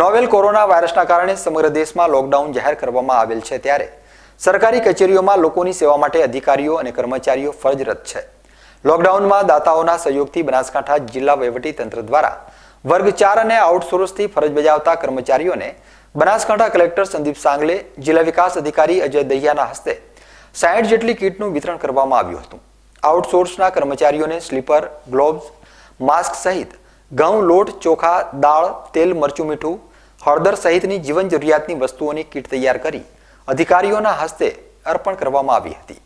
novel corona વાયરસના કારણે સમગ્ર દેશમાં લોકડાઉન જાહેર કરવામાં આવેલ છે ત્યારે સરકારી કચેરીઓમાં લોકોની સેવા માટે અધિકારીઓ અને કર્મચારીઓ ફરજરત છે લોકડાઉનમાં દાતાઓના સહયોગથી બનાસકાંઠા જિલ્લા વહીવટી તંત્ર દ્વારા વર્ગ ચાર અને આઉટસોર્સથી ફરજ બજાવતા કર્મચારીઓને બનાસકાંઠા કલેક્ટર સંદીપ સાંગલે જિલ્લા વિકાસ અધિકારી અજય દહિયાના હસ્તે સાઠ જેટલી કીટનું વિતરણ કરવામાં આવ્યું હતું આઉટસોર્સના કર્મચારીઓને સ્લીપર ગ્લોવ્સ માસ્ક સહિત ઘઉં લોટ ચોખા દાળ તેલ મરચું મીઠું હળદર સહિતની જીવન જરૂરિયાતની વસ્તુઓની કીટ તૈયાર કરી અધિકારીઓના હસ્તે અર્પણ કરવામાં આવી હતી